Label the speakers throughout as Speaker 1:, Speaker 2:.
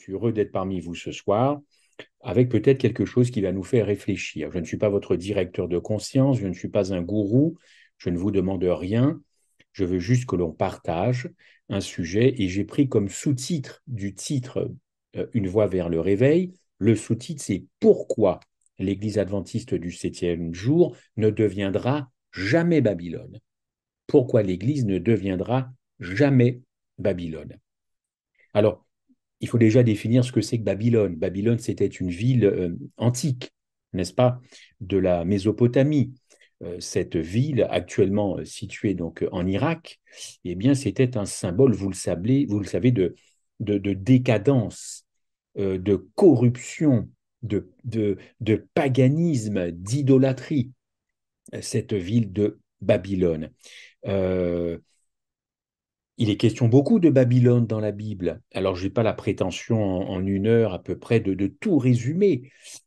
Speaker 1: suis heureux d'être parmi vous ce soir avec peut-être quelque chose qui va nous faire réfléchir. Je ne suis pas votre directeur de conscience, je ne suis pas un gourou, je ne vous demande rien, je veux juste que l'on partage un sujet et j'ai pris comme sous-titre du titre euh, Une voie vers le réveil, le sous-titre c'est Pourquoi l'Église adventiste du septième jour ne deviendra jamais Babylone Pourquoi l'Église ne deviendra jamais Babylone Alors, il faut déjà définir ce que c'est que Babylone. Babylone, c'était une ville euh, antique, n'est-ce pas, de la Mésopotamie. Euh, cette ville, actuellement euh, située donc en Irak, eh bien, c'était un symbole, vous le savez, vous le savez de, décadence, de corruption, de paganisme, d'idolâtrie, cette ville de Babylone. Il est question beaucoup de Babylone dans la Bible. Alors, je n'ai pas la prétention en, une heure à peu près de, tout résumer.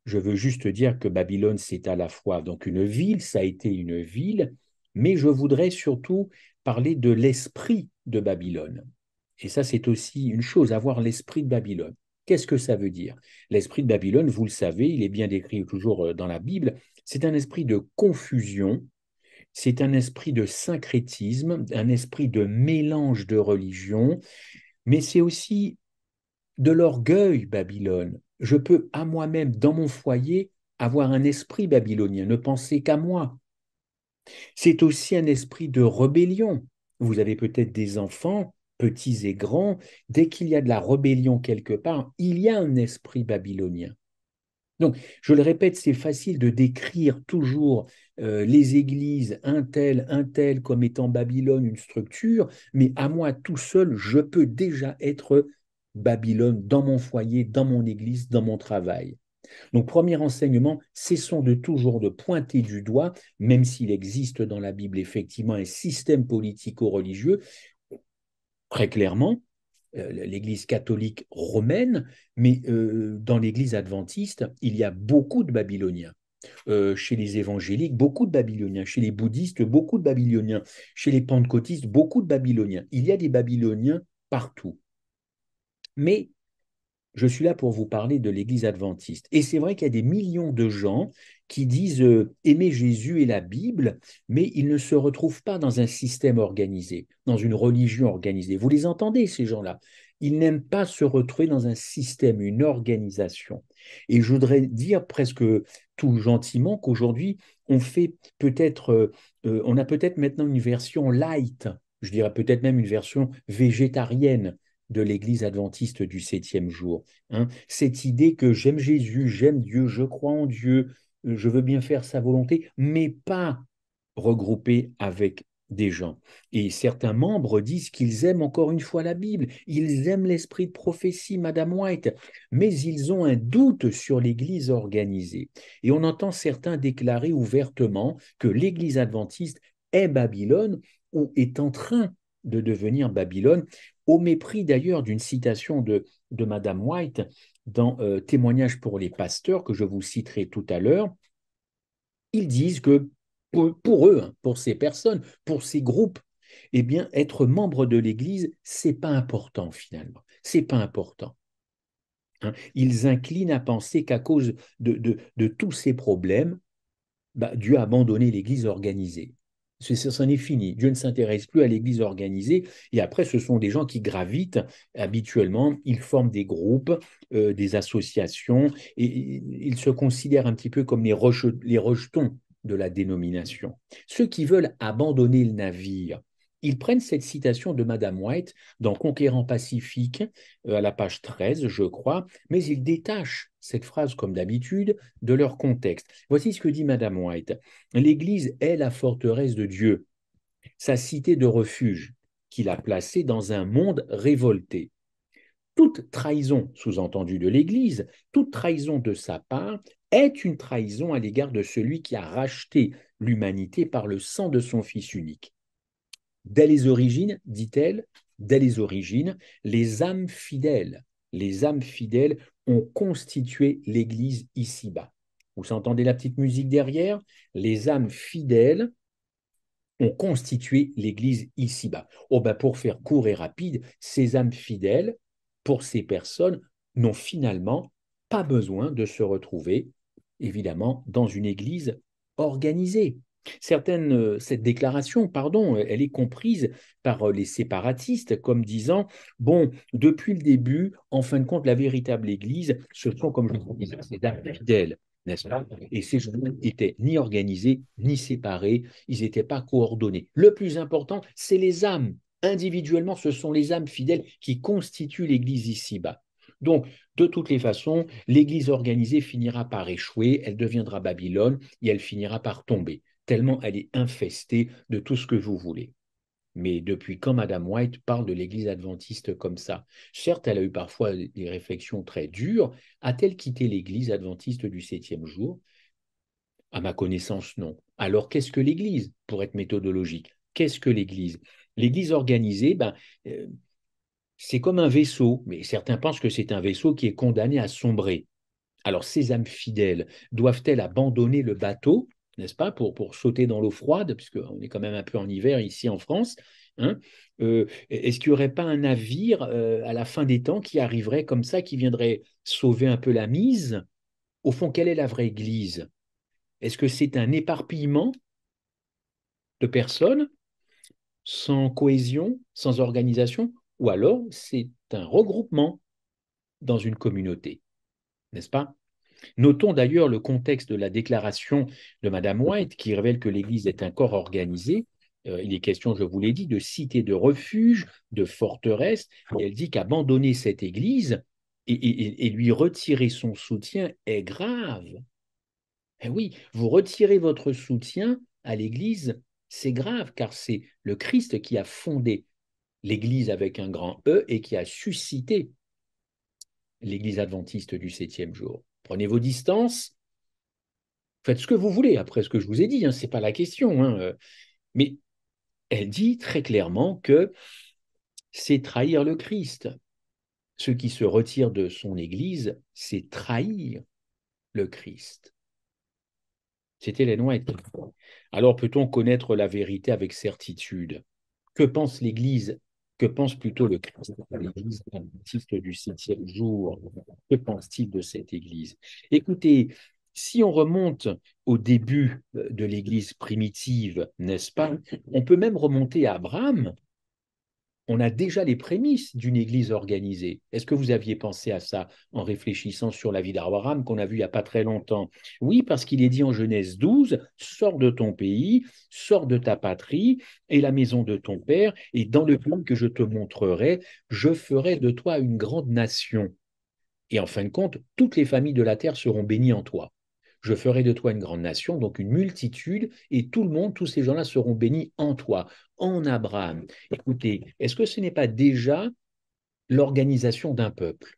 Speaker 1: Je veux juste dire que Babylone, c'est à la fois donc une ville, ça a été une ville, mais je voudrais surtout parler de l'esprit de Babylone. Et ça, c'est aussi une chose, avoir l'esprit de Babylone. Qu'est-ce que ça veut dire L'esprit de Babylone, vous le savez, il est bien décrit toujours euh, dans la Bible, c'est un esprit de confusion, c'est un esprit de syncrétisme, un esprit de mélange de religions, mais c'est aussi de l'orgueil, Babylone. Je peux à moi-même, dans mon foyer, avoir un esprit babylonien, ne penser qu'à moi. C'est aussi un esprit de rébellion. Vous avez peut-être des enfants, petits et grands, dès qu'il y a de la rébellion quelque part, il y a un esprit babylonien. Donc, je le répète, c'est facile de décrire toujours euh, les églises, un tel, un tel, comme étant Babylone une structure, mais à moi tout seul, je peux déjà être Babylone dans mon foyer, dans mon église, dans mon travail. Donc, premier enseignement, cessons de toujours de pointer du doigt, même s'il existe dans la Bible effectivement un système politico-religieux, très clairement, euh, l'Église catholique romaine, mais euh, dans l'Église adventiste, il y a beaucoup de Babyloniens. Euh, chez les évangéliques, beaucoup de Babyloniens, chez les bouddhistes, beaucoup de Babyloniens, chez les pentecôtistes, beaucoup de Babyloniens. Il y a des Babyloniens partout. Mais je suis là pour vous parler de l'Église adventiste. Et c'est vrai qu'il y a des millions de gens qui disent euh, aimer Jésus et la Bible, mais ils ne se retrouvent pas dans un système organisé, dans une religion organisée. Vous les entendez, ces gens-là. Il n'aime pas se retrouver dans un système, une organisation. Et je voudrais dire presque tout gentiment qu'aujourd'hui, on fait peut-être, euh, euh, on a peut-être maintenant une version light, je dirais peut-être même une version végétarienne de l'Église adventiste du septième jour. Hein. Cette idée que j'aime Jésus, j'aime Dieu, je crois en Dieu, euh, je veux bien faire sa volonté, mais pas regrouper avec des gens. Et certains membres disent qu'ils aiment encore une fois la Bible, ils aiment l'esprit de prophétie, Madame White, mais ils ont un doute sur l'Église organisée. Et on entend certains déclarer ouvertement que l'Église adventiste est Babylone ou est en train de devenir Babylone, au mépris d'ailleurs d'une citation de, de Madame White dans euh, Témoignage Témoignages pour les pasteurs que je vous citerai tout à l'heure. Ils disent que pour, eux, hein, pour ces personnes, pour ces groupes, eh bien, être membre de l'Église, c'est pas important finalement. C'est pas important. Hein. Ils inclinent à penser qu'à cause de, tous ces problèmes, bah, Dieu a abandonné l'Église organisée. C'en est fini. Dieu ne s'intéresse plus à l'Église organisée. Et après, ce sont des gens qui gravitent habituellement. Ils forment des groupes, euh, des associations, et ils se considèrent un petit peu comme les, rejetons de la dénomination. Ceux qui veulent abandonner le navire, ils prennent cette citation de Madame White dans Conquérant Pacifique, euh, à la page 13, je crois, mais ils détachent cette phrase, comme d'habitude, de leur contexte. Voici ce que dit Madame White. L'Église est la forteresse de Dieu, sa cité de refuge, qu'il a placée dans un monde révolté. Toute trahison, sous-entendue de l'Église, toute trahison de sa part est une trahison à l'égard de celui qui a racheté l'humanité par le sang de son Fils unique. Dès les origines, dit-elle, dès les origines, les âmes fidèles, les âmes fidèles ont constitué l'Église ici-bas. Vous entendez la petite musique derrière Les âmes fidèles ont constitué l'Église ici-bas. Oh ben pour faire court et rapide, ces âmes fidèles, pour ces personnes, n'ont finalement pas besoin de se retrouver évidemment, dans une Église organisée. Certaines, euh, cette déclaration, pardon, euh, elle est comprise par euh, les séparatistes comme disant, bon, depuis le début, en fin de compte, la véritable Église, ce sont, comme je le disais, ces âmes fidèles, n'est-ce pas Et ces gens n'étaient ni organisés, ni séparés, ils n'étaient pas coordonnés. Le plus important, c'est les âmes. Individuellement, ce sont les âmes fidèles qui constituent l'Église ici-bas. Donc, de toutes les façons, l'Église organisée finira par échouer, elle deviendra Babylone et elle finira par tomber, tellement elle est infestée de tout ce que vous voulez. Mais depuis quand Madame White parle de l'Église adventiste comme ça Certes, elle a eu parfois des réflexions très dures. A-t-elle quitté l'Église adventiste du septième jour À ma connaissance, non. Alors qu'est-ce que l'Église, pour être méthodologique Qu'est-ce que l'Église L'Église organisée, ben, euh, c'est comme un vaisseau, mais certains pensent que c'est un vaisseau qui est condamné à sombrer. Alors ces âmes fidèles doivent-elles abandonner le bateau, n'est-ce pas, pour, pour sauter dans l'eau froide, puisqu'on est quand même un peu en hiver ici en France hein, euh, Est-ce qu'il n'y aurait pas un navire euh, à la fin des temps qui arriverait comme ça, qui viendrait sauver un peu la mise Au fond, quelle est la vraie Église Est-ce que c'est un éparpillement de personnes sans cohésion, sans organisation ou alors c'est un regroupement dans une communauté, n'est-ce pas Notons d'ailleurs le contexte de la déclaration de Mme White qui révèle que l'Église est un corps organisé. Euh, il est question, je vous l'ai dit, de cité de refuge, de forteresse. Et elle dit qu'abandonner cette Église et, et, lui retirer son soutien est grave. Eh oui, vous retirez votre soutien à l'Église, c'est grave, car c'est le Christ qui a fondé l'Église avec un grand E et qui a suscité l'Église adventiste du septième jour. Prenez vos distances, faites ce que vous voulez après ce que je vous ai dit, hein, ce n'est pas la question. Hein, euh, mais elle dit très clairement que c'est trahir le Christ. Ceux qui se retirent de son Église, c'est trahir le Christ. C'était les Alors peut-on connaître la vérité avec certitude Que pense l'Église que pense plutôt le Christ l'Église du septième jour Que pense-t-il de cette Église Écoutez, si on remonte au début euh, de l'Église primitive, n'est-ce pas On peut même remonter à Abraham on a déjà les prémices d'une église organisée. Est-ce que vous aviez pensé à ça en réfléchissant sur la vie d'Abraham qu'on a vu il n'y a pas très longtemps Oui, parce qu'il est dit en Genèse 12, sors de ton pays, sors de ta patrie et la maison de ton père, et dans le plan que je te montrerai, je ferai de toi une grande nation. Et en fin de compte, toutes les familles de la terre seront bénies en toi. Je ferai de toi une grande nation, donc une multitude, et tout le monde, tous ces gens-là seront bénis en toi, en Abraham. Écoutez, est-ce que ce n'est pas déjà l'organisation d'un peuple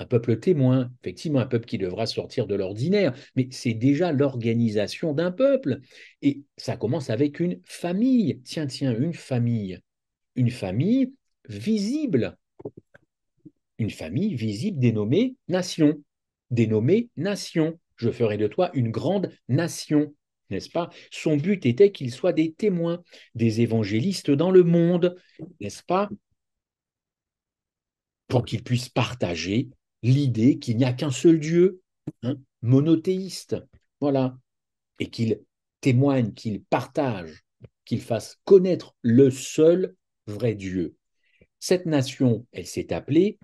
Speaker 1: un peuple témoin, effectivement un peuple qui devra sortir de l'ordinaire, mais c'est déjà l'organisation d'un peuple. Et ça commence avec une famille. Tiens, tiens, une famille. Une famille visible. Une famille visible dénommée nation. Dénommée nation je ferai de toi une grande nation. N'est-ce pas Son but était qu'il soit des témoins, des évangélistes dans le monde, n'est-ce pas Pour qu'ils puissent partager l'idée qu'il n'y a qu'un seul Dieu, hein, monothéiste. Voilà. Et qu'ils témoignent, qu'ils partagent, qu'ils fassent connaître le seul vrai Dieu. Cette nation, elle s'est appelée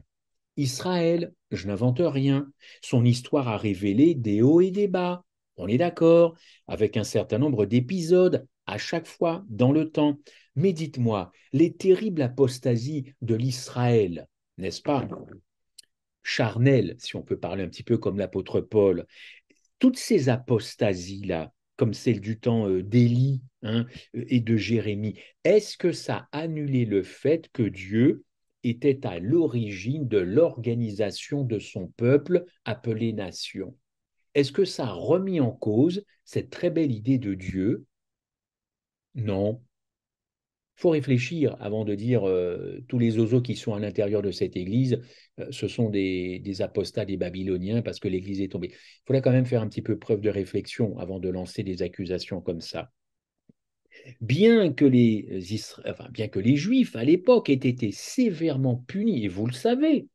Speaker 1: Israël je n'invente rien. Son histoire a révélé des hauts et des bas, on est d'accord, avec un certain nombre d'épisodes à chaque fois dans le temps. Mais dites-moi, les terribles apostasies de l'Israël, n'est-ce pas Charnel, si on peut parler un petit peu comme l'apôtre Paul, toutes ces apostasies-là, comme celle du temps euh, d'Élie hein, et de Jérémie, est-ce que ça annulé le fait que Dieu était à l'origine de l'organisation de son peuple appelé nation. Est-ce que ça a remis en cause cette très belle idée de Dieu Non. Il faut réfléchir avant de dire euh, tous les oiseaux qui sont à l'intérieur de cette Église, euh, ce sont des, des, apostats des Babyloniens parce que l'Église est tombée. Il faudrait quand même faire un petit peu preuve de réflexion avant de lancer des accusations comme ça. Bien que les, bien que les Juifs à l'époque aient été sévèrement punis, et vous le savez,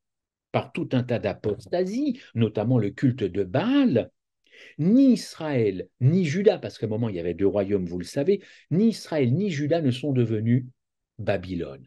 Speaker 1: par tout un tas d'apostasies, notamment le culte de Baal, ni Israël, ni Juda, parce qu'à un moment il y avait deux royaumes, vous le savez, ni Israël, ni Juda ne sont devenus Babylone.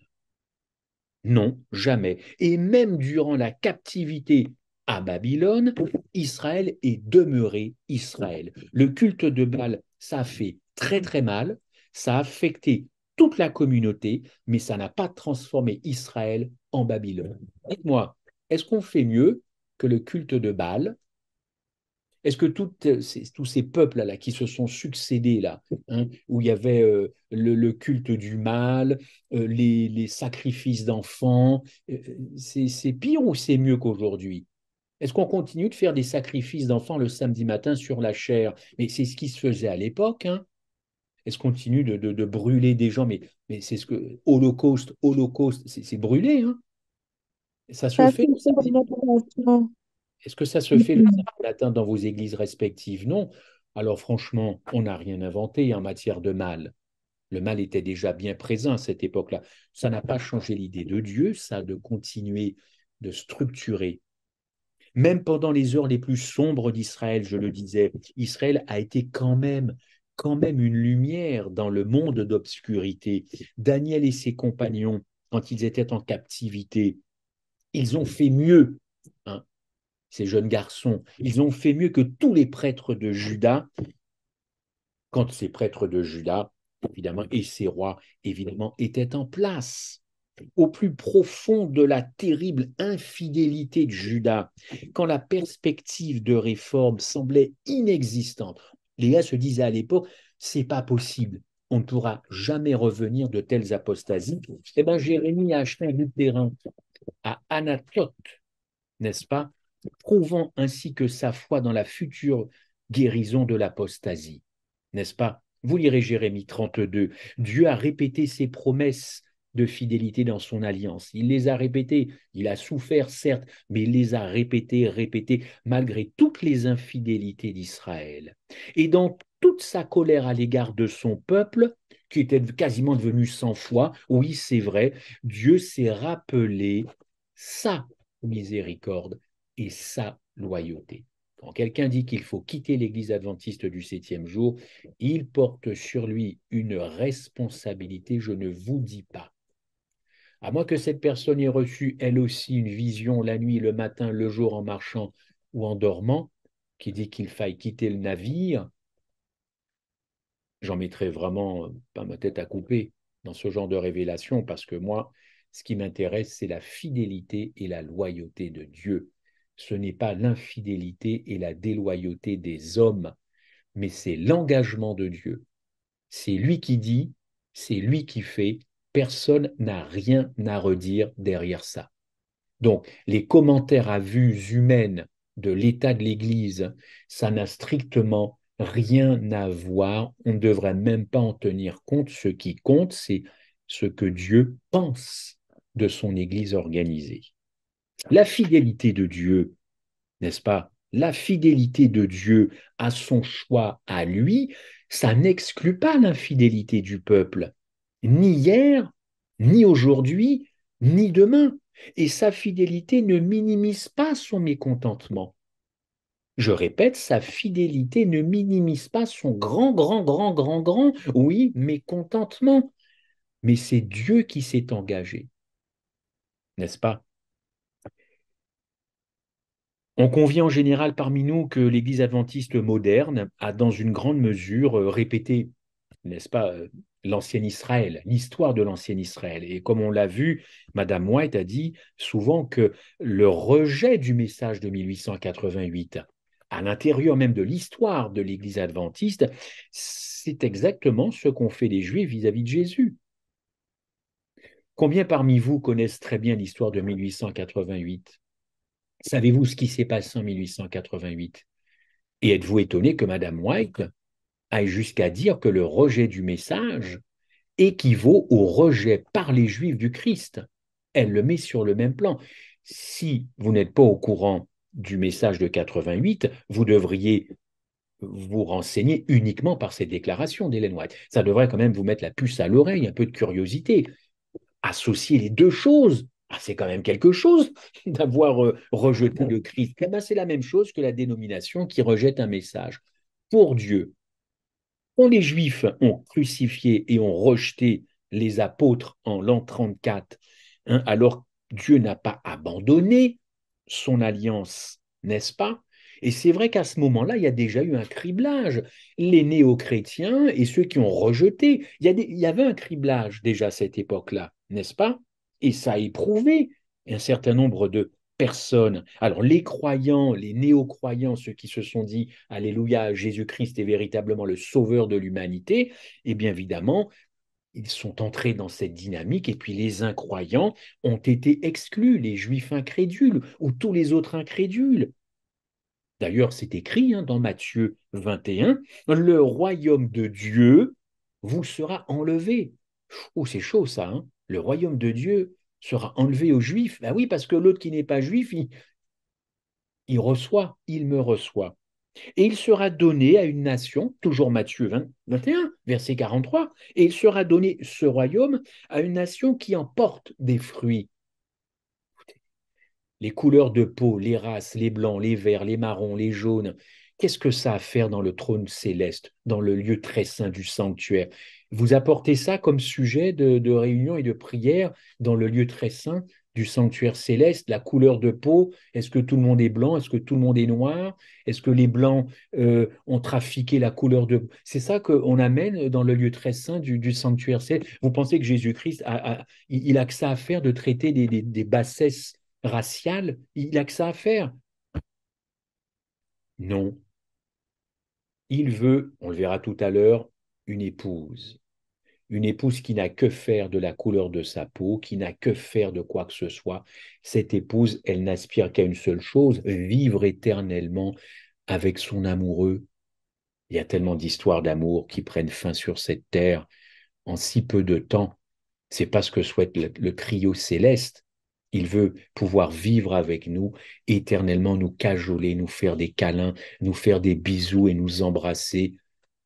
Speaker 1: Non, jamais. Et même durant la captivité à Babylone, Israël est demeuré Israël. Le culte de Baal, ça fait très très mal. Ça a affecté toute la communauté, mais ça n'a pas transformé Israël en Babylone. Dites-moi, est-ce qu'on fait mieux que le culte de Baal Est-ce que tous ces peuples-là qui se sont succédés, là, hein, où il y avait euh, le, culte du mal, euh, les, sacrifices d'enfants, euh, c'est pire ou c'est mieux qu'aujourd'hui est-ce qu'on continue de faire des sacrifices d'enfants le samedi matin sur la chair Mais c'est ce qui se faisait à l'époque. Hein. Est-ce qu'on continue de, brûler des gens Mais, mais c'est ce que. Holocauste, Holocauste, c'est brûler. Hein ça se fait. Est-ce que ça se fait le matin dans vos églises respectives Non. Alors franchement, on n'a rien inventé en matière de mal. Le mal était déjà bien présent à cette époque-là. Ça n'a pas changé l'idée de Dieu, ça, de continuer de structurer. Même pendant les heures les plus sombres d'Israël, je le disais, Israël a été quand même quand même une lumière dans le monde d'obscurité. Daniel et ses compagnons, quand ils étaient en captivité, ils ont fait mieux, hein, ces jeunes garçons, ils ont fait mieux que tous les prêtres de Judas, quand ces prêtres de Judas évidemment, et ces rois, évidemment, étaient en place au plus profond de la terrible infidélité de Judas, quand la perspective de réforme semblait inexistante. Léa se disait à l'époque, c'est pas possible, on ne pourra jamais revenir de telles apostasies. Eh bien, Jérémie a acheté un terrain à Anatote, n'est-ce pas, prouvant ainsi que sa foi dans la future guérison de l'apostasie, n'est-ce pas Vous lirez Jérémie 32, Dieu a répété ses promesses de fidélité dans son alliance. Il les a répétés, il a souffert certes, mais il les a répétés, répétés, malgré toutes les infidélités d'Israël. Et dans toute sa colère à l'égard de son peuple, qui était quasiment devenu sans foi, oui c'est vrai, Dieu s'est rappelé sa miséricorde et sa loyauté. Quand quelqu'un dit qu'il faut quitter l'Église adventiste du septième jour, il porte sur lui une responsabilité, je ne vous dis pas à moins que cette personne ait reçu elle aussi une vision la nuit, le matin, le jour en marchant ou en dormant, qui dit qu'il faille quitter le navire, j'en mettrai vraiment euh, pas ma tête à couper dans ce genre de révélation, parce que moi, ce qui m'intéresse, c'est la fidélité et la loyauté de Dieu. Ce n'est pas l'infidélité et la déloyauté des hommes, mais c'est l'engagement de Dieu. C'est lui qui dit, c'est lui qui fait, personne n'a rien à redire derrière ça. Donc, les commentaires à vues humaines de l'état de l'Église, ça n'a strictement rien à voir. On ne devrait même pas en tenir compte. Ce qui compte, c'est ce que Dieu pense de son Église organisée. La fidélité de Dieu, n'est-ce pas La fidélité de Dieu à son choix, à lui, ça n'exclut pas l'infidélité du peuple ni hier, ni aujourd'hui, ni demain. Et sa fidélité ne minimise pas son mécontentement. Je répète, sa fidélité ne minimise pas son grand, grand, grand, grand, grand, oui, mécontentement. Mais c'est Dieu qui s'est engagé. N'est-ce pas on convient en général parmi nous que l'Église adventiste moderne a dans une grande mesure euh, répété, n'est-ce pas, euh, l'ancien Israël, l'histoire de l'ancien Israël. Et comme on l'a vu, Madame White a dit souvent que le rejet du message de 1888 à l'intérieur même de l'histoire de l'Église adventiste, c'est exactement ce qu'ont fait les Juifs vis-à-vis de Jésus. Combien parmi vous connaissent très bien l'histoire de 1888 Savez-vous ce qui s'est passé en 1888 Et êtes-vous étonné que Madame White aille jusqu'à dire que le rejet du message équivaut au rejet par les Juifs du Christ. Elle le met sur le même plan. Si vous n'êtes pas au courant du message de 88, vous devriez vous renseigner uniquement par ces déclarations d'Hélène White. Ça devrait quand même vous mettre la puce à l'oreille, un peu de curiosité. Associer les deux choses, ah, c'est quand même quelque chose d'avoir euh, rejeté le Christ. Eh ben, c'est la même chose que la dénomination qui rejette un message. Pour Dieu, quand les Juifs ont crucifié et ont rejeté les apôtres en l'an 34, hein, alors Dieu n'a pas abandonné son alliance, n'est-ce pas et c'est vrai qu'à ce moment-là, il y a déjà eu un criblage. Les néo-chrétiens et ceux qui ont rejeté, il y, il y avait un criblage déjà à cette époque-là, n'est-ce pas Et ça a éprouvé un certain nombre de personne. Alors les croyants, les néo-croyants, ceux qui se sont dit Alléluia, Jésus-Christ est véritablement le sauveur de l'humanité, et eh bien évidemment, ils sont entrés dans cette dynamique et puis les incroyants ont été exclus, les juifs incrédules ou tous les autres incrédules. D'ailleurs, c'est écrit hein, dans Matthieu 21, le royaume de Dieu vous sera enlevé. Oh, c'est chaud ça, hein. le royaume de Dieu sera enlevé aux Juifs. Ben oui, parce que l'autre qui n'est pas juif, il, reçoit, il me reçoit. Et il sera donné à une nation, toujours Matthieu 21, verset 43, et il sera donné ce royaume à une nation qui en porte des fruits. Les couleurs de peau, les races, les blancs, les verts, les marrons, les jaunes, qu'est-ce que ça a à faire dans le trône céleste, dans le lieu très saint du sanctuaire vous apportez ça comme sujet de, réunion et de prière dans le lieu très saint du sanctuaire céleste, la couleur de peau, est-ce que tout le monde est blanc, est-ce que tout le monde est noir, est-ce que les blancs euh, ont trafiqué la couleur de peau C'est ça qu'on amène dans le lieu très saint du, sanctuaire céleste. Vous pensez que Jésus-Christ, a, il a que ça à faire de traiter des, des bassesses raciales Il a que ça à faire Non. Il veut, on le verra tout à l'heure, une épouse une épouse qui n'a que faire de la couleur de sa peau, qui n'a que faire de quoi que ce soit. Cette épouse, elle n'aspire qu'à une seule chose, vivre éternellement avec son amoureux. Il y a tellement d'histoires d'amour qui prennent fin sur cette terre en si peu de temps. C'est pas ce que souhaite le, trio céleste. Il veut pouvoir vivre avec nous, éternellement nous cajoler, nous faire des câlins, nous faire des bisous et nous embrasser,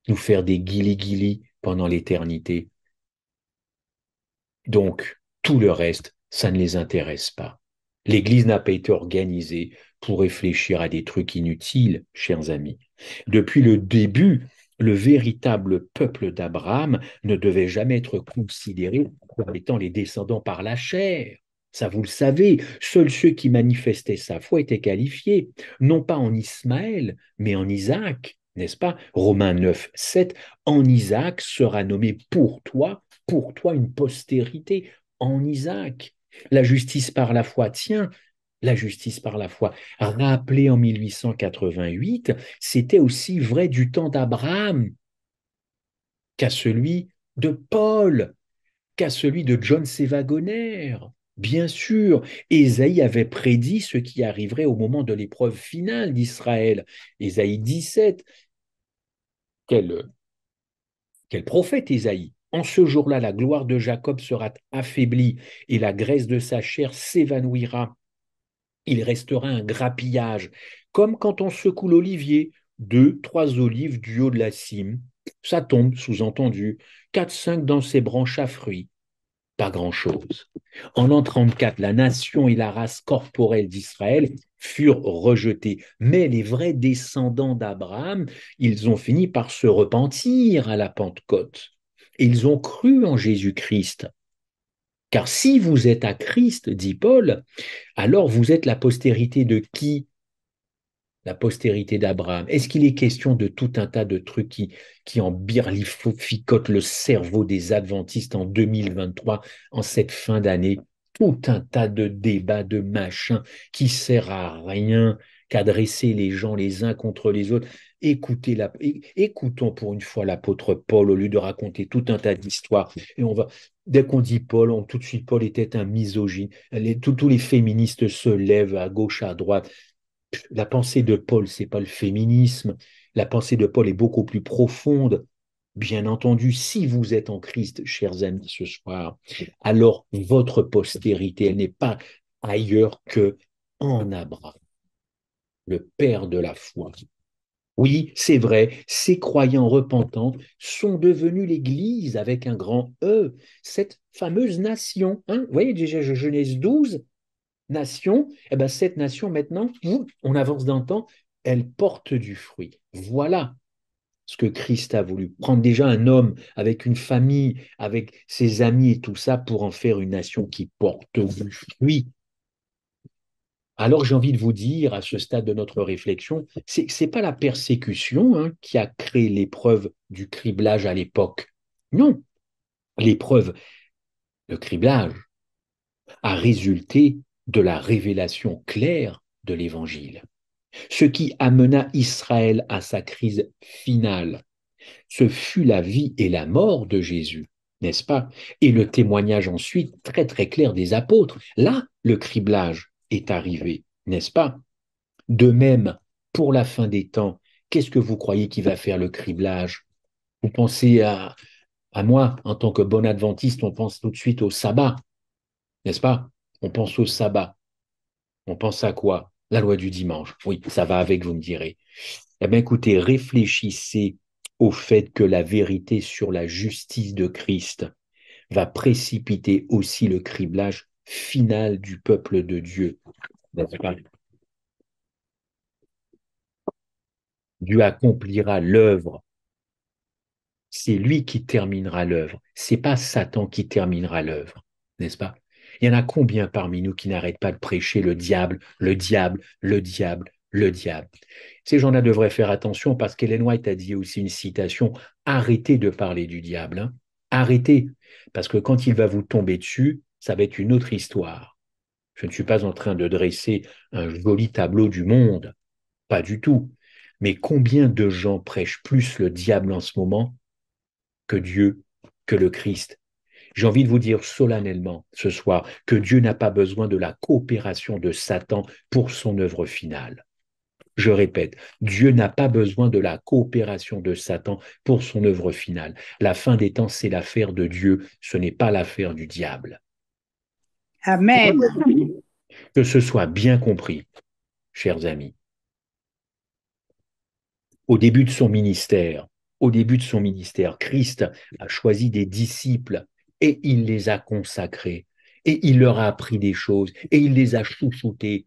Speaker 1: nous faire des guili-guili pendant l'éternité. Donc, tout le reste, ça ne les intéresse pas. L'Église n'a pas été organisée pour réfléchir à des trucs inutiles, chers amis. Depuis le début, le véritable peuple d'Abraham ne devait jamais être considéré comme étant les descendants par la chair. Ça, vous le savez, seuls ceux qui manifestaient sa foi étaient qualifiés, non pas en Ismaël, mais en Isaac, n'est-ce pas Romains 9, 7, En Isaac sera nommé pour toi pour toi une postérité en Isaac. La justice par la foi, tiens, la justice par la foi, rappelée en 1888, c'était aussi vrai du temps d'Abraham qu'à celui de Paul, qu'à celui de John Sévagoner. Bien sûr, Ésaïe avait prédit ce qui arriverait au moment de l'épreuve finale d'Israël. Ésaïe 17. Quel, quel prophète Ésaïe en ce jour-là, la gloire de Jacob sera affaiblie et la graisse de sa chair s'évanouira. Il restera un grappillage, comme quand on secoue l'olivier, deux, trois olives du haut de la cime. Ça tombe, sous-entendu, quatre, cinq dans ses branches à fruits. Pas grand-chose. En l'an 34, la nation et la race corporelle d'Israël furent rejetées, Mais les vrais descendants d'Abraham, ils ont fini par se repentir à la Pentecôte ils ont cru en Jésus-Christ. Car si vous êtes à Christ, dit Paul, alors vous êtes la postérité de qui La postérité d'Abraham. Est-ce qu'il est question de tout un tas de trucs qui, qui en birlificotent le cerveau des adventistes en 2023, en cette fin d'année Tout un tas de débats, de machins qui sert à rien qu'adresser les gens les uns contre les autres. Écoutez la, écoutons pour une fois l'apôtre Paul au lieu de raconter tout un tas d'histoires. Et on va, dès qu'on dit Paul, on tout de suite Paul était un misogyne. tous les féministes se lèvent à gauche, à droite. La pensée de Paul, c'est pas le féminisme. La pensée de Paul est beaucoup plus profonde. Bien entendu, si vous êtes en Christ, chers amis, ce soir, alors votre postérité, n'est pas ailleurs que en Abraham, le père de la foi, oui, c'est vrai, ces croyants repentants sont devenus l'Église avec un grand E, cette fameuse nation. Hein. Vous voyez déjà Genèse 12, nation, et eh bien cette nation maintenant, on avance d'un temps, elle porte du fruit. Voilà ce que Christ a voulu. Prendre déjà un homme avec une famille, avec ses amis et tout ça pour en faire une nation qui porte du fruit. Alors j'ai envie de vous dire, à ce stade de notre réflexion, c'est n'est pas la persécution hein, qui a créé l'épreuve du criblage à l'époque. Non, l'épreuve, le criblage, a résulté de la révélation claire de l'Évangile, ce qui amena Israël à sa crise finale. Ce fut la vie et la mort de Jésus, n'est-ce pas Et le témoignage ensuite très très clair des apôtres. Là, le criblage, est arrivé, n'est-ce pas De même, pour la fin des temps, qu'est-ce que vous croyez qui va faire le criblage Vous pensez à, à moi, en tant que bon adventiste, on pense tout de suite au sabbat, n'est-ce pas On pense au sabbat. On pense à quoi La loi du dimanche. Oui, ça va avec, vous me direz. Eh bien, écoutez, réfléchissez au fait que la vérité sur la justice de Christ va précipiter aussi le criblage finale du peuple de Dieu, Dieu accomplira l'œuvre. C'est lui qui terminera l'œuvre. C'est pas Satan qui terminera l'œuvre, n'est-ce pas Il y en a combien parmi nous qui n'arrêtent pas de prêcher le diable, le diable, le diable, le diable. Ces gens-là devraient faire attention parce qu'Ellen White a dit aussi une citation arrêtez de parler du diable. Hein. Arrêtez, parce que quand il va vous tomber dessus, ça va être une autre histoire. Je ne suis pas en train de dresser un joli tableau du monde, pas du tout. Mais combien de gens prêchent plus le diable en ce moment que Dieu, que le Christ J'ai envie de vous dire solennellement ce soir que Dieu n'a pas besoin de la coopération de Satan pour son œuvre finale. Je répète, Dieu n'a pas besoin de la coopération de Satan pour son œuvre finale. La fin des temps, c'est l'affaire de Dieu, ce n'est pas l'affaire du diable. Amen. Que ce soit bien compris, chers amis. Au début de son ministère, au début de son ministère, Christ a choisi des disciples et il les a consacrés et il leur a appris des choses et il les a chouchoutés,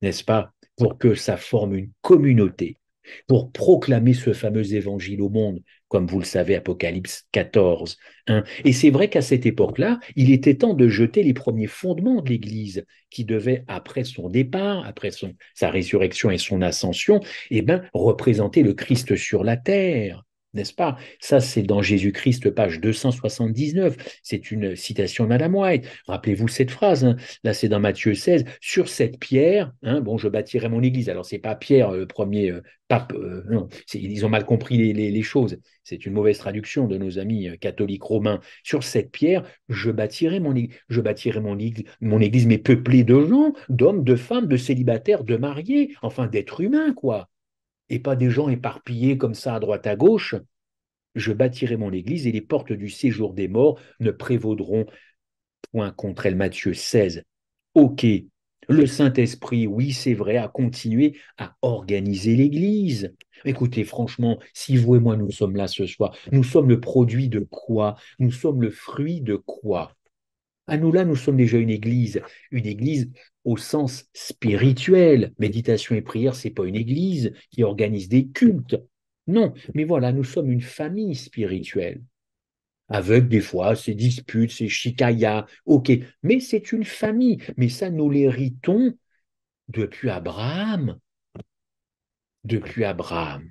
Speaker 1: n'est-ce pas, pour que ça forme une communauté, pour proclamer ce fameux évangile au monde, comme vous le savez, Apocalypse 14. 1. Et c'est vrai qu'à cette époque-là, il était temps de jeter les premiers fondements de l'Église, qui devait, après son départ, après sa résurrection et son ascension, eh ben, représenter le Christ sur la terre n'est-ce pas Ça, c'est dans Jésus-Christ, page 279. C'est une citation de Madame White. Rappelez-vous cette phrase. Hein. Là, c'est dans Matthieu 16. Sur cette pierre, hein, bon, je bâtirai mon église. Alors, n'est pas Pierre, le euh, premier euh, pape. Euh, ils ont mal compris les, choses. C'est une mauvaise traduction de nos amis catholiques romains. Sur cette pierre, je bâtirai mon, je bâtirai mon, mon église, mais peuplée de gens, d'hommes, de femmes, de célibataires, de mariés, enfin d'êtres humains, quoi et pas des gens éparpillés comme ça à droite à gauche, je bâtirai mon Église et les portes du séjour des morts ne prévaudront point contre elle. Matthieu 16. Ok, le Saint-Esprit, oui, c'est vrai, a continué à organiser l'Église. Écoutez, franchement, si vous et moi nous sommes là ce soir, nous sommes le produit de quoi Nous sommes le fruit de quoi à nous là, nous sommes déjà une église, une église au sens spirituel. Méditation et prière, c'est pas une église qui organise des cultes. Non, mais voilà, nous sommes une famille spirituelle. Avec des fois ces disputes, ces chicayas, ok, mais c'est une famille. Mais ça, nous l'héritons depuis Abraham. Depuis Abraham.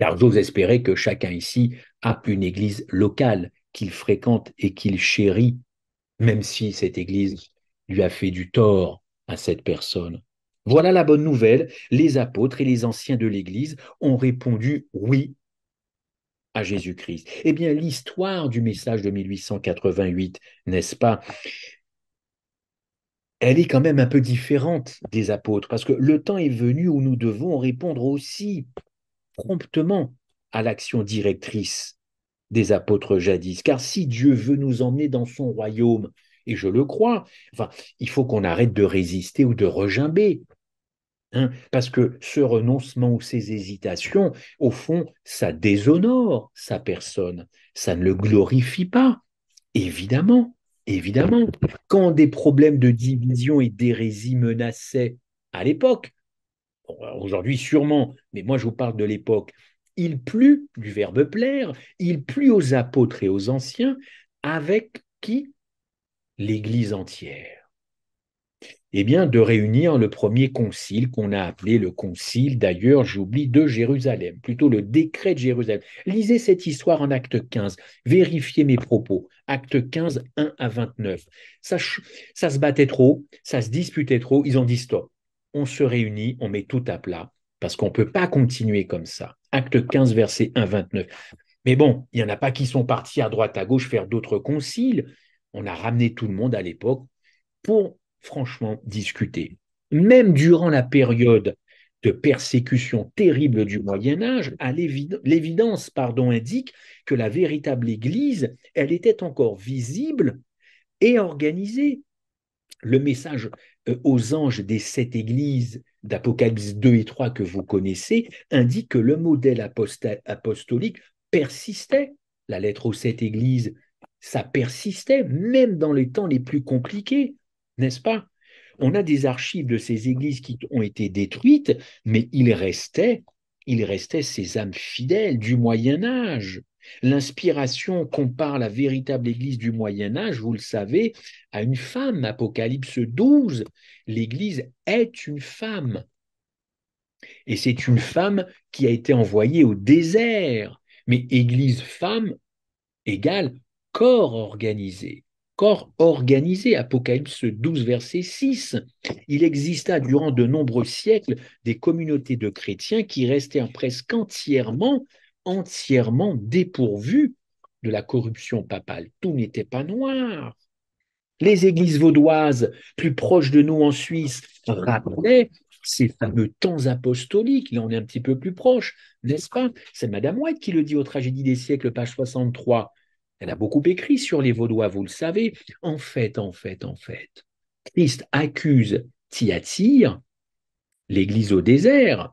Speaker 1: Car j'ose espérer que chacun ici a une église locale qu'il fréquente et qu'il chérit même si cette Église lui a fait du tort à cette personne. Voilà la bonne nouvelle. Les apôtres et les anciens de l'Église ont répondu oui à Jésus-Christ. Eh bien, l'histoire du message de 1888, n'est-ce pas elle est quand même un peu différente des apôtres, parce que le temps est venu où nous devons répondre aussi promptement à l'action directrice des apôtres jadis. Car si Dieu veut nous emmener dans son royaume, et je le crois, enfin, il faut qu'on arrête de résister ou de regimber. Hein, parce que ce renoncement ou ces hésitations, au fond, ça déshonore sa personne, ça ne le glorifie pas, évidemment. Évidemment, quand des problèmes de division et d'hérésie menaçaient à l'époque, aujourd'hui sûrement, mais moi je vous parle de l'époque, il plut, du verbe plaire, il plut aux apôtres et aux anciens, avec qui L'Église entière. Eh bien, de réunir le premier concile qu'on a appelé le concile, d'ailleurs, j'oublie, de Jérusalem, plutôt le décret de Jérusalem. Lisez cette histoire en acte 15, vérifiez mes propos. Acte 15, 1 à 29. Ça, se battait trop, ça se disputait trop, ils ont dit stop. On se réunit, on met tout à plat, parce qu'on ne peut pas continuer comme ça. Acte 15, verset 1, 29. Mais bon, il n'y en a pas qui sont partis à droite, à gauche faire d'autres conciles. On a ramené tout le monde à l'époque pour franchement discuter. Même durant la période de persécution terrible du Moyen Âge, l'évidence pardon, indique que la véritable Église, elle était encore visible et organisée. Le message euh, aux anges des sept églises d'Apocalypse 2 et 3 que vous connaissez indique que le modèle apostolique persistait. La lettre aux sept églises, ça persistait même dans les temps les plus compliqués, n'est-ce pas On a des archives de ces églises qui ont été détruites, mais il restait, il restait ces âmes fidèles du Moyen Âge. L'inspiration compare la véritable Église du Moyen Âge, vous le savez, à une femme. Apocalypse 12, l'Église est une femme. Et c'est une femme qui a été envoyée au désert. Mais Église femme égale corps organisé. Corps organisé, Apocalypse 12, verset 6. Il exista durant de nombreux siècles des communautés de chrétiens qui restèrent presque entièrement entièrement dépourvu de la corruption papale. Tout n'était pas noir. Les églises vaudoises, plus proches de nous en Suisse, rappelaient ces fameux temps apostoliques. Là, on est un petit peu plus proche, n'est-ce pas C'est Madame White qui le dit au « Tragédie des siècles, page 63. Elle a beaucoup écrit sur les Vaudois, vous le savez. En fait, en fait, en fait, Christ accuse attire l'église au désert,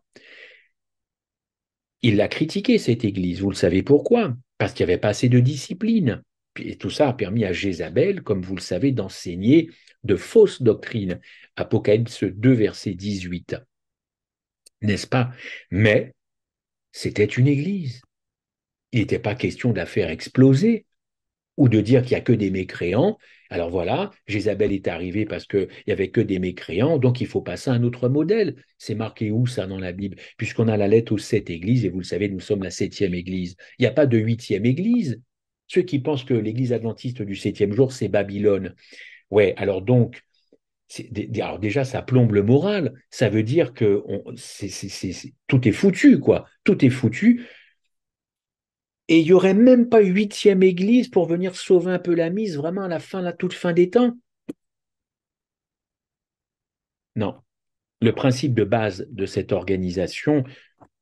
Speaker 1: il l'a critiqué cette Église. Vous le savez pourquoi Parce qu'il n'y avait pas assez de discipline. Et tout ça a permis à Jézabel, comme vous le savez, d'enseigner de fausses doctrines. Apocalypse 2, verset 18. N'est-ce pas Mais c'était une Église. Il n'était pas question de la faire exploser ou de dire qu'il n'y a que des mécréants. Alors voilà, Jézabel est arrivée parce qu'il n'y avait que des mécréants, donc il faut passer à un autre modèle. C'est marqué où ça dans la Bible Puisqu'on a la lettre aux sept églises, et vous le savez, nous sommes la septième église. Il n'y a pas de huitième église. Ceux qui pensent que l'église adventiste du septième jour, c'est Babylone. Ouais, alors donc, alors déjà, ça plombe le moral. Ça veut dire que on, tout est foutu, quoi. Tout est foutu et il n'y aurait même pas huitième église pour venir sauver un peu la mise, vraiment à la fin, la toute fin des temps. Non. Le principe de base de cette organisation,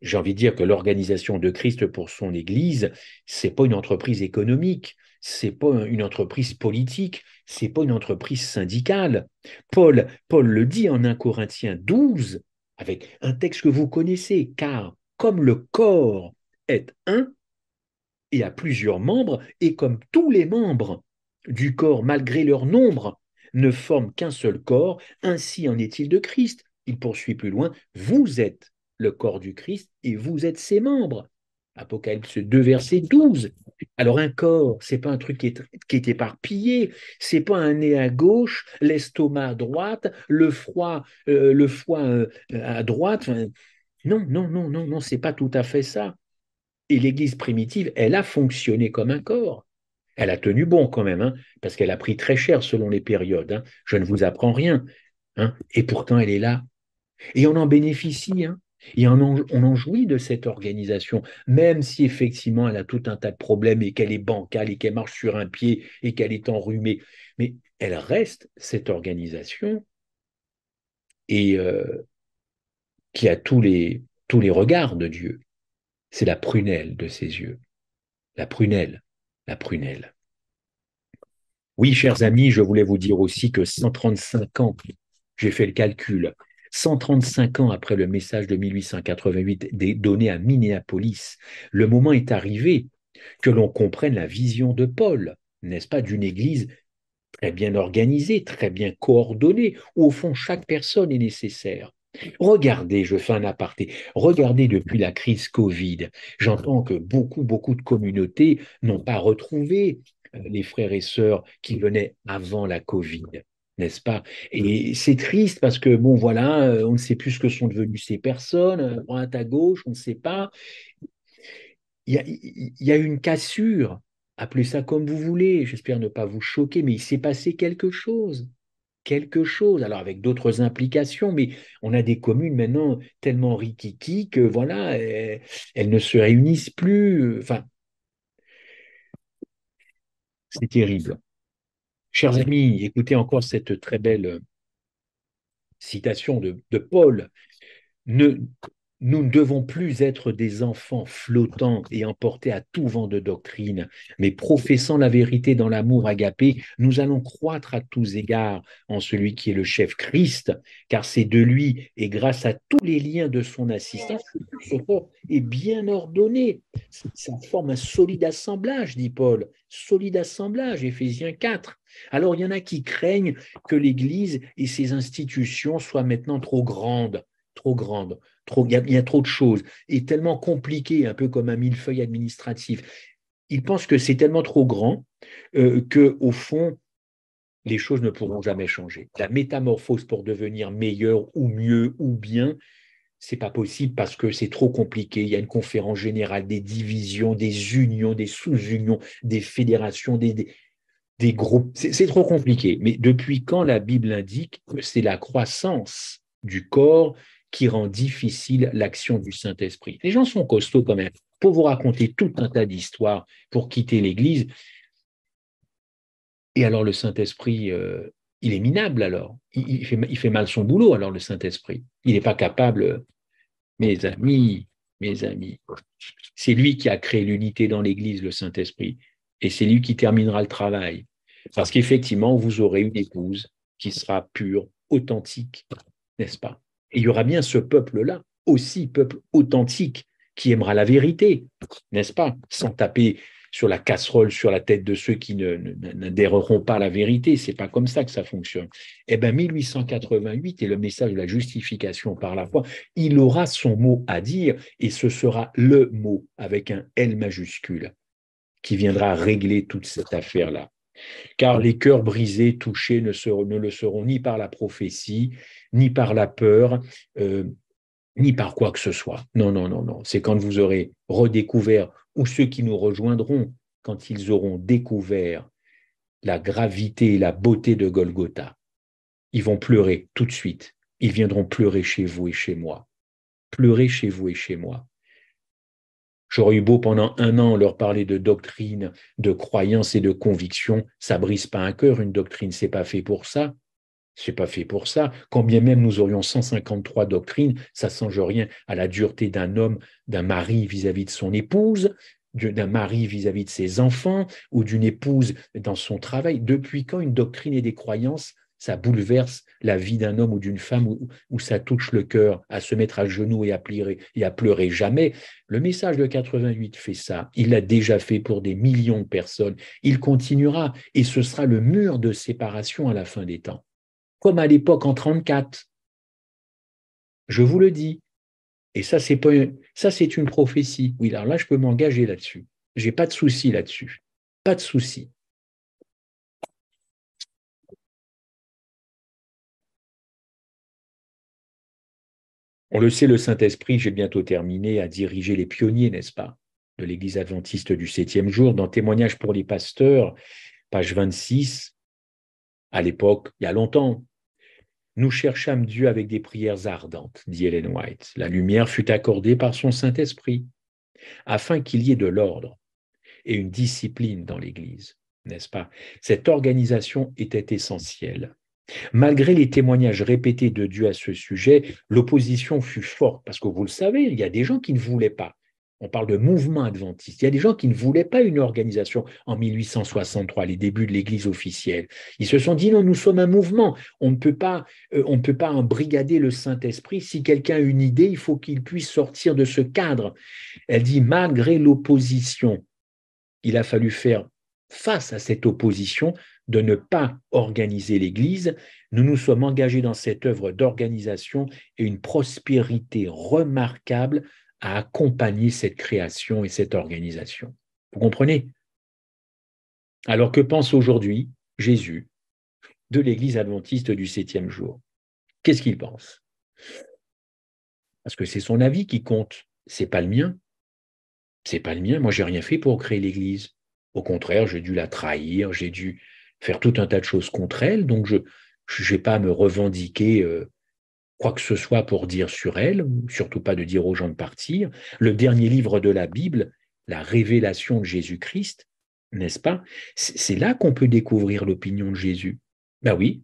Speaker 1: j'ai envie de dire que l'organisation de Christ pour son Église, c'est pas une entreprise économique, c'est pas une entreprise politique, c'est pas une entreprise syndicale. Paul, Paul le dit en 1 Corinthiens 12, avec un texte que vous connaissez, car comme le corps est un, et à plusieurs membres, et comme tous les membres du corps, malgré leur nombre, ne forment qu'un seul corps, ainsi en est-il de Christ. Il poursuit plus loin, vous êtes le corps du Christ et vous êtes ses membres. Apocalypse 2, verset 12. Alors un corps, c'est pas un truc qui est, qui est éparpillé, c'est pas un nez à gauche, l'estomac à droite, le froid, euh, le foie euh, à droite. non, non, non, non, non, c'est pas tout à fait ça et l'Église primitive, elle a fonctionné comme un corps. Elle a tenu bon quand même, hein, parce qu'elle a pris très cher selon les périodes. Hein. Je ne vous apprends rien. Hein. Et pourtant, elle est là. Et on en bénéficie. Et on en, jouit de cette organisation, même si effectivement elle a tout un tas de problèmes et qu'elle est bancale et qu'elle marche sur un pied et qu'elle est enrhumée. Mais elle reste cette organisation et euh, qui a tous les, tous les regards de Dieu c'est la prunelle de ses yeux. La prunelle, la prunelle. Oui, chers amis, je voulais vous dire aussi que 135 ans, j'ai fait le calcul, 135 ans après le message de 1888 donné à Minneapolis, le moment est arrivé que l'on comprenne la vision de Paul, n'est-ce pas, d'une Église très bien organisée, très bien coordonnée, où au fond chaque personne est nécessaire. Regardez, je fais un aparté, regardez depuis la crise Covid, j'entends que beaucoup, beaucoup de communautés n'ont pas retrouvé euh, les frères et sœurs qui venaient avant la Covid, n'est-ce pas Et c'est triste parce que, bon, voilà, euh, on ne sait plus ce que sont devenues ces personnes, euh, droite à gauche, on ne sait pas. Il y a, il y a une cassure, appelez ça comme vous voulez, j'espère ne pas vous choquer, mais il s'est passé quelque chose quelque chose, alors avec d'autres implications, mais on a des communes maintenant tellement rikiki que voilà, eh, elles, ne se réunissent plus. Enfin, c'est terrible. Chers amis, écoutez encore cette très belle citation de, de Paul. Ne, nous ne devons plus être des enfants flottants et emportés à tout vent de doctrine, mais professant la vérité dans l'amour agapé, nous allons croître à tous égards en celui qui est le chef Christ, car c'est de lui et grâce à tous les liens de son assistance que ce corps est bien ordonné. Ça forme un solide assemblage, dit Paul, solide assemblage, Ephésiens 4. Alors il y en a qui craignent que l'Église et ses institutions soient maintenant trop grandes, trop grandes il, y a, trop de choses. Et tellement compliqué, un peu comme un millefeuille administratif. Il pense que c'est tellement trop grand euh, que, au fond, les choses ne pourront jamais changer. La métamorphose pour devenir meilleur ou mieux ou bien, c'est pas possible parce que c'est trop compliqué. Il y a une conférence générale, des divisions, des unions, des sous-unions, des fédérations, des, des groupes. C'est trop compliqué. Mais depuis quand la Bible indique que c'est la croissance du corps qui rend difficile l'action du Saint-Esprit. Les gens sont costauds quand même. Pour vous raconter tout un tas d'histoires pour quitter l'Église, et alors le Saint-Esprit, euh, il est minable alors. Il, fait, il fait mal son boulot alors le Saint-Esprit. Il n'est pas capable, mes amis, mes amis. C'est lui qui a créé l'unité dans l'Église, le Saint-Esprit. Et c'est lui qui terminera le travail. Parce qu'effectivement, vous aurez une épouse qui sera pure, authentique, n'est-ce pas et il y aura bien ce peuple-là, aussi peuple authentique, qui aimera la vérité, n'est-ce pas Sans taper sur la casserole, sur la tête de ceux qui n'adhéreront pas à la vérité. C'est pas comme ça que ça fonctionne. Eh bien, 1888 est le message de la justification par la foi, il aura son mot à dire et ce sera le mot avec un L majuscule qui viendra régler toute cette affaire-là. Car les cœurs brisés, touchés, ne, le seront ni par la prophétie, ni par la peur, euh, ni par quoi que ce soit. Non, non, non, non. C'est quand vous aurez redécouvert, ou ceux qui nous rejoindront, quand ils auront découvert la gravité et la beauté de Golgotha. Ils vont pleurer tout de suite. Ils viendront pleurer chez vous et chez moi. Pleurer chez vous et chez moi. J'aurais eu beau pendant un an leur parler de doctrine, de croyances et de conviction, ça brise pas un cœur une doctrine, c'est pas fait pour ça. C'est pas fait pour ça. Quand bien même nous aurions 153 doctrines, ça change rien à la dureté d'un homme, d'un mari vis-à-vis de son épouse, d'un mari vis à -vis de ses enfants ou d'une épouse dans son travail. Depuis quand une doctrine et des croyances ça bouleverse la vie d'un homme ou d'une femme ou ça touche le cœur, à se mettre à genoux et à, pleurer, et à pleurer jamais. Le message de 88 fait ça. Il l'a déjà fait pour des millions de personnes. Il continuera et ce sera le mur de séparation à la fin des temps. Comme à l'époque en 34. Je vous le dis. Et ça, c'est pas, ça, c'est une prophétie. Oui, alors là, je peux m'engager là-dessus. J'ai pas de souci là-dessus. Pas de souci. On le sait, le Saint-Esprit, j'ai bientôt terminé, à diriger les pionniers, n'est-ce pas, de l'Église adventiste du septième jour. Dans Témoignage pour les pasteurs, page 26, à l'époque, il y a longtemps, nous cherchâmes Dieu avec des prières ardentes, dit Ellen White. La lumière fut accordée par son Saint-Esprit, afin qu'il y ait de l'ordre et une discipline dans l'Église, n'est-ce pas Cette organisation était essentielle. Malgré les témoignages répétés de Dieu à ce sujet, l'opposition fut forte, parce que vous le savez, il y a des gens qui ne voulaient pas. On parle de mouvement adventiste. Il y a des gens qui ne voulaient pas une organisation en 1863, les débuts de l'Église officielle. Ils se sont dit non, nous sommes un mouvement. On ne peut pas, euh, on ne peut pas embrigader le Saint-Esprit. Si quelqu'un a une idée, il faut qu'il puisse sortir de ce cadre. Elle dit malgré l'opposition, il a fallu faire face à cette opposition de ne pas organiser l'Église, nous nous sommes engagés dans cette œuvre d'organisation et une prospérité remarquable a accompagné cette création et cette organisation. Vous comprenez Alors que pense aujourd'hui Jésus de l'Église adventiste du septième jour Qu'est-ce qu'il pense Parce que c'est son avis qui compte, c'est pas le mien. C'est pas le mien, moi j'ai rien fait pour créer l'Église. Au contraire, j'ai dû la trahir, j'ai dû faire tout un tas de choses contre elle. Donc, je vais pas à me revendiquer euh, quoi que ce soit pour dire sur elle, surtout pas de dire aux gens de partir. Le dernier livre de la Bible, la révélation de Jésus-Christ, n'est-ce pas C'est là qu'on peut découvrir l'opinion de Jésus. Ben oui.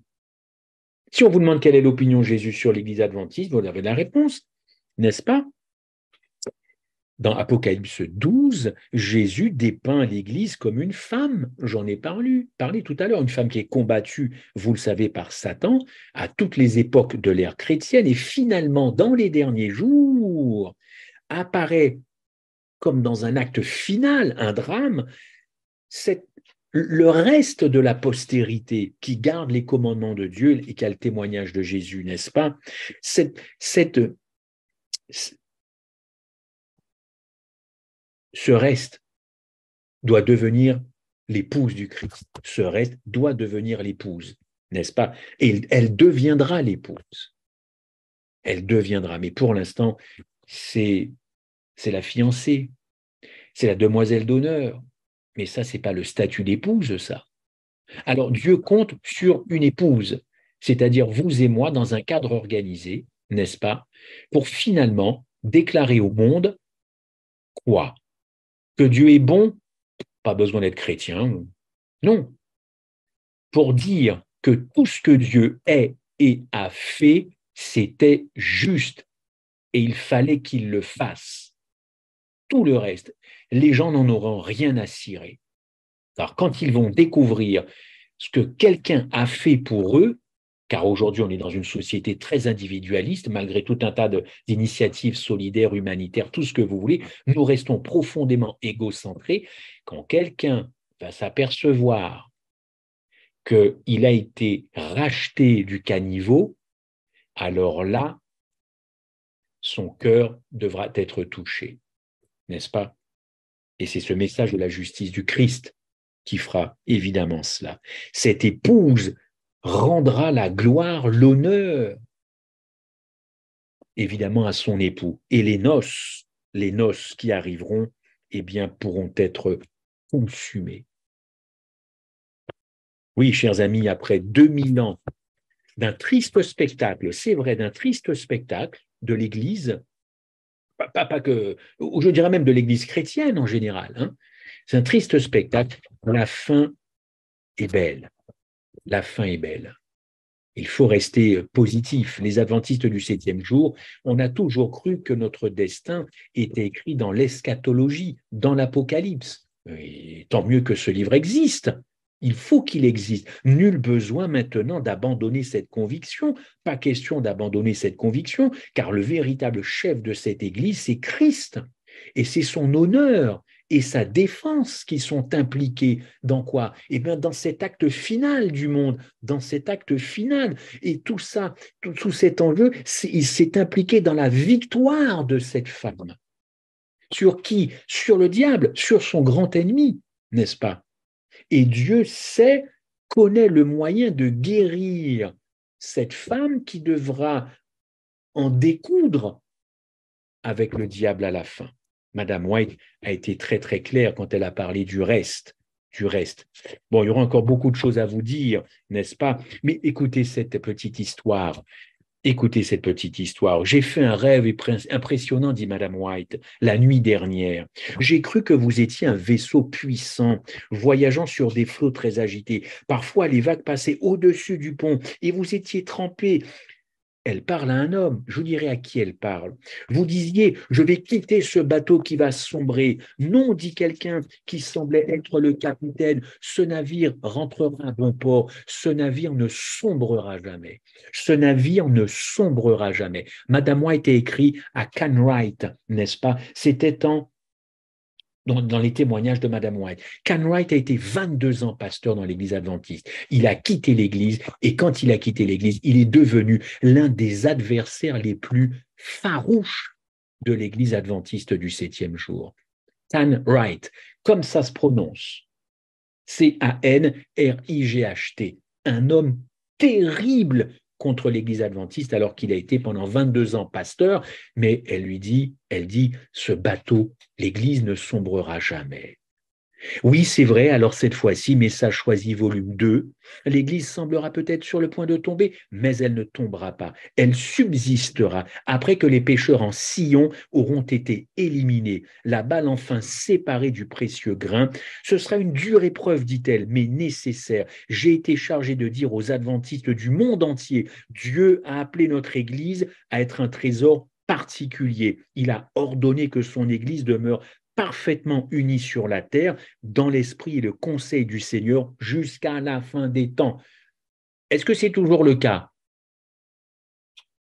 Speaker 1: Si on vous demande quelle est l'opinion de Jésus sur l'Église adventiste, vous avez la réponse, n'est-ce pas dans Apocalypse 12, Jésus dépeint l'Église comme une femme, j'en ai parlé, parlé tout à l'heure, une femme qui est combattue, vous le savez, par Satan à toutes les époques de l'ère chrétienne et finalement, dans les derniers jours, apparaît comme dans un acte final, un drame, le reste de la postérité qui garde les commandements de Dieu et qui a le témoignage de Jésus, n'est-ce pas cette, ce reste doit devenir l'épouse du Christ. Ce reste doit devenir l'épouse, n'est-ce pas Et elle deviendra l'épouse. Elle deviendra. Mais pour l'instant, c'est la fiancée, c'est la demoiselle d'honneur. Mais ça, c'est pas le statut d'épouse, ça. Alors Dieu compte sur une épouse, c'est-à-dire vous et moi dans un cadre organisé, n'est-ce pas, pour finalement déclarer au monde quoi que Dieu est bon, pas besoin d'être chrétien. Non. Pour dire que tout ce que Dieu est et a fait, c'était juste. Et il fallait qu'il le fasse. Tout le reste, les gens n'en auront rien à cirer. Alors quand ils vont découvrir ce que quelqu'un a fait pour eux, car aujourd'hui on est dans une société très individualiste, malgré tout un tas d'initiatives solidaires, humanitaires, tout ce que vous voulez, nous restons profondément égocentrés. Quand quelqu'un va s'apercevoir qu'il a été racheté du caniveau, alors là, son cœur devra être touché, n'est-ce pas Et c'est ce message de la justice du Christ qui fera évidemment cela. Cette épouse rendra la gloire, l'honneur, évidemment, à son époux. Et les noces, les noces qui arriveront, eh bien, pourront être consumées. Oui, chers amis, après 2000 ans d'un triste spectacle, c'est vrai, d'un triste spectacle de l'Église, pas, que, ou je dirais même de l'Église chrétienne en général, hein, c'est un triste spectacle, la fin est belle la fin est belle. Il faut rester euh, positif. Les adventistes du septième jour, on a toujours cru que notre destin était écrit dans l'eschatologie, dans l'Apocalypse. tant mieux que ce livre existe. Il faut qu'il existe. Nul besoin maintenant d'abandonner cette conviction. Pas question d'abandonner cette conviction, car le véritable chef de cette Église, c'est Christ. Et c'est son honneur et sa défense qui sont impliqués dans quoi Eh bien, dans cet acte final du monde, dans cet acte final. Et tout ça, tout, cet enjeu, il s'est impliqué dans la victoire de cette femme. Sur qui Sur le diable, sur son grand ennemi, n'est-ce pas Et Dieu sait, connaît le moyen de guérir cette femme qui devra en découdre avec le diable à la fin. Madame White a été très très claire quand elle a parlé du reste. Du reste. Bon, il y aura encore beaucoup de choses à vous dire, n'est-ce pas Mais écoutez cette petite histoire. Écoutez cette petite histoire. J'ai fait un rêve impressionnant, dit Madame White, la nuit dernière. J'ai cru que vous étiez un vaisseau puissant, voyageant sur des flots très agités. Parfois, les vagues passaient au-dessus du pont et vous étiez trempé elle parle à un homme. Je vous dirai à qui elle parle. Vous disiez, je vais quitter ce bateau qui va sombrer. Non, dit quelqu'un qui semblait être le capitaine, ce navire rentrera à bon port. Ce navire ne sombrera jamais. Ce navire ne sombrera jamais. Madame White a écrit à Canwright, n'est-ce pas C'était en dans, les témoignages de Madame White. Wright a été 22 ans pasteur dans l'Église adventiste. Il a quitté l'Église et quand il a quitté l'Église, il est devenu l'un des adversaires les plus farouches de l'Église adventiste du septième jour. Wright, comme ça se prononce, C-A-N-R-I-G-H-T, un homme terrible contre l'Église adventiste alors qu'il a été pendant 22 ans pasteur, mais elle lui dit, elle dit, ce bateau, l'Église ne sombrera jamais. Oui, c'est vrai, alors cette fois-ci, Message choisi volume 2, l'Église semblera peut-être sur le point de tomber, mais elle ne tombera pas, elle subsistera après que les pécheurs en sillon auront été éliminés, la balle enfin séparée du précieux grain. Ce sera une dure épreuve, dit-elle, mais nécessaire. J'ai été chargé de dire aux adventistes du monde entier, Dieu a appelé notre Église à être un trésor particulier. Il a ordonné que son Église demeure parfaitement unis sur la terre, dans l'esprit et le conseil du Seigneur jusqu'à la fin des temps. Est-ce que c'est toujours le cas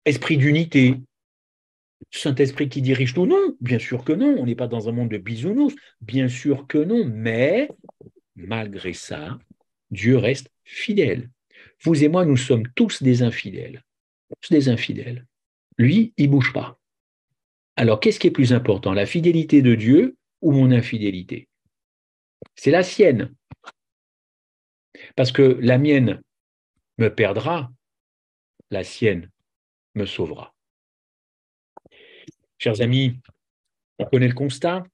Speaker 1: Esprit d'unité, Saint-Esprit qui dirige tout Non, bien sûr que non. On n'est pas dans un monde de bisounours, bien sûr que non. Mais malgré ça, Dieu reste fidèle. Vous et moi, nous sommes tous des infidèles. Tous des infidèles. Lui, il ne bouge pas. Alors, qu'est-ce qui est plus important, la fidélité de Dieu ou mon infidélité C'est la sienne. Parce que la mienne me perdra, la sienne me sauvera. Chers amis, on connaît le constat.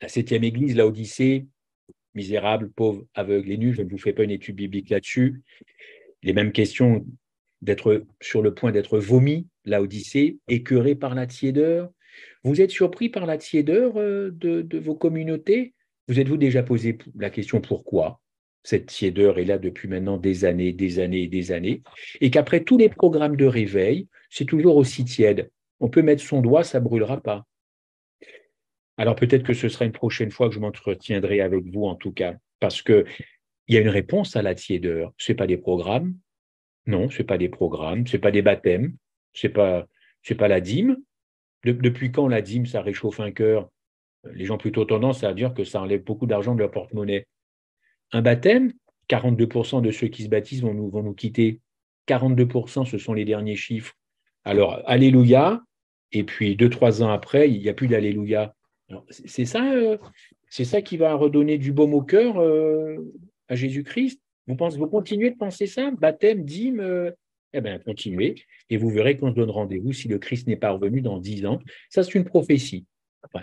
Speaker 1: La septième église, la Odyssée, misérable, pauvre, aveugle et nu, je ne vous fais pas une étude biblique là-dessus. Les mêmes questions d'être sur le point d'être vomi, la Odyssée, écœuré par la tiédeur, vous êtes surpris par la tiédeur euh, de, vos communautés Vous êtes-vous déjà posé la question pourquoi cette tiédeur est là depuis maintenant des années, des années et des années, et qu'après tous les programmes de réveil, c'est toujours aussi tiède. On peut mettre son doigt, ça ne brûlera pas. Alors peut-être que ce sera une prochaine fois que je m'entretiendrai avec vous en tout cas, parce que y a une réponse à la tiédeur. Ce n'est pas des programmes, non, ce n'est pas des programmes, ce n'est pas des baptêmes, ce n'est pas la dîme, depuis quand la dîme, ça réchauffe un cœur euh, Les gens ont plutôt tendance à dire que ça enlève beaucoup d'argent de leur porte-monnaie. Un baptême, 42% de ceux qui se baptisent vont nous, vont nous quitter. 42%, ce sont les derniers chiffres. Alors, Alléluia, et puis deux, trois ans après, il n'y a plus d'Alléluia. C'est ça, euh, c'est ça qui va redonner du baume au cœur euh, à Jésus-Christ. Vous, pensez, vous continuez de penser ça Baptême, dîme, eh bien, continuez et vous verrez qu'on se donne rendez-vous si le Christ n'est pas revenu dans dix ans. Ça, c'est une prophétie.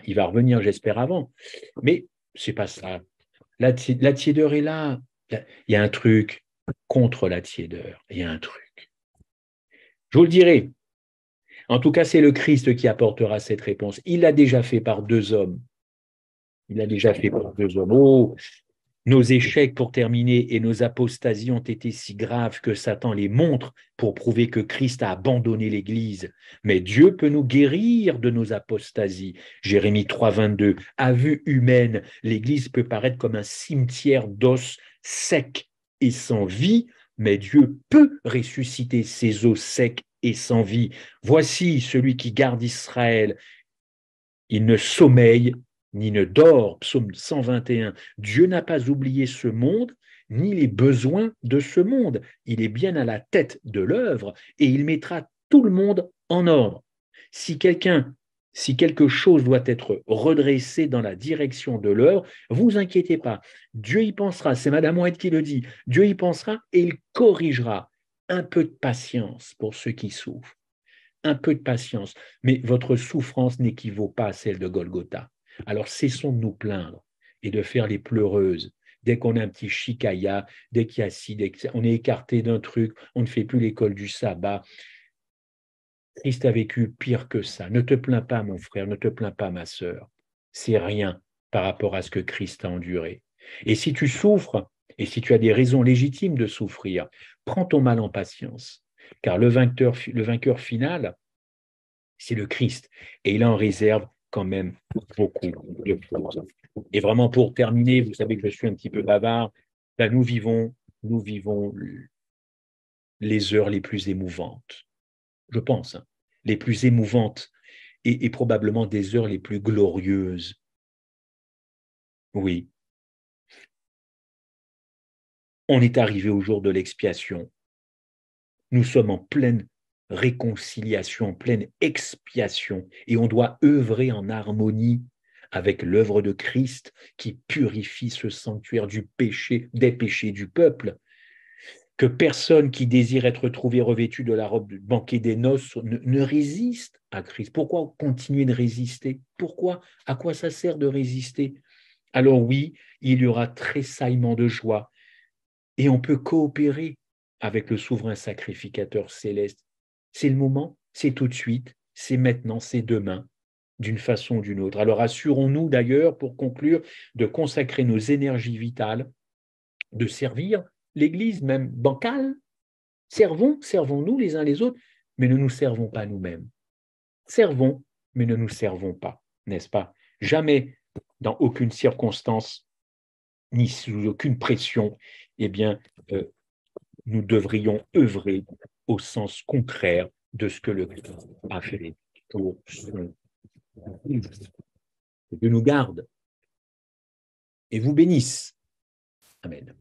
Speaker 1: il va revenir, j'espère, avant. Mais n'est pas ça. La, la tiédeur est là. Il y a un truc contre la tiédeur. Il y a un truc. Je vous le dirai. En tout cas, c'est le Christ qui apportera cette réponse. Il l'a déjà fait par deux hommes. Il l'a déjà fait par deux hommes. Oh, nos échecs pour terminer et nos apostasies ont été si graves que Satan les montre pour prouver que Christ a abandonné l'Église. Mais Dieu peut nous guérir de nos apostasies. Jérémie 3, 22. À vue humaine, l'Église peut paraître comme un cimetière d'os sec et sans vie, mais Dieu peut ressusciter ces os secs et sans vie. Voici celui qui garde Israël. Il ne sommeille ni ne dort, psaume 121. Dieu n'a pas oublié ce monde, ni les besoins de ce monde. Il est bien à la tête de l'œuvre et il mettra tout le monde en ordre. Si quelqu'un, si quelque chose doit être redressé dans la direction de l'œuvre, vous inquiétez pas. Dieu y pensera, c'est Madame Oued qui le dit. Dieu y pensera et il corrigera. Un peu de patience pour ceux qui souffrent. Un peu de patience. Mais votre souffrance n'équivaut pas à celle de Golgotha. Alors cessons de nous plaindre et de faire les pleureuses. Dès qu'on a un petit chikaya, dès qu'il y a est écarté d'un truc, on ne fait plus l'école du sabbat. Christ a vécu pire que ça. Ne te plains pas, mon frère, ne te plains pas, ma sœur. C'est rien par rapport à ce que Christ a enduré. Et si tu souffres, et si tu as des raisons légitimes de souffrir, prends ton mal en patience, car le vainqueur, le vainqueur final, c'est le Christ, et il a en réserve quand même beaucoup de choses. Et vraiment pour terminer, vous savez que je suis un petit peu bavard, là ben, nous vivons, nous vivons les heures les plus émouvantes, je pense, hein. les plus émouvantes et, et probablement des heures les plus glorieuses. Oui. On est arrivé au jour de l'expiation. Nous sommes en pleine réconciliation, en pleine expiation, et on doit œuvrer en harmonie avec l'œuvre de Christ qui purifie ce sanctuaire du péché, des péchés du peuple. Que personne qui désire être trouvé revêtu de la robe du banquet des noces ne, ne résiste à Christ. Pourquoi continuer de résister Pourquoi À quoi ça sert de résister Alors oui, il y aura tressaillement de joie et on peut coopérer avec le souverain sacrificateur céleste c'est le moment, c'est tout de suite, c'est maintenant, c'est demain, d'une façon ou d'une autre. Alors assurons-nous d'ailleurs, pour conclure, de consacrer nos énergies vitales, de servir l'Église, même bancale. Servons, servons-nous les uns les autres, mais ne nous servons pas nous-mêmes. Servons, mais ne nous servons pas, n'est-ce pas Jamais, dans aucune circonstance, ni sous aucune pression, eh bien, euh, nous devrions œuvrer au sens contraire de ce que le Christ a fait pour son Dieu nous garde et vous bénisse. Amen.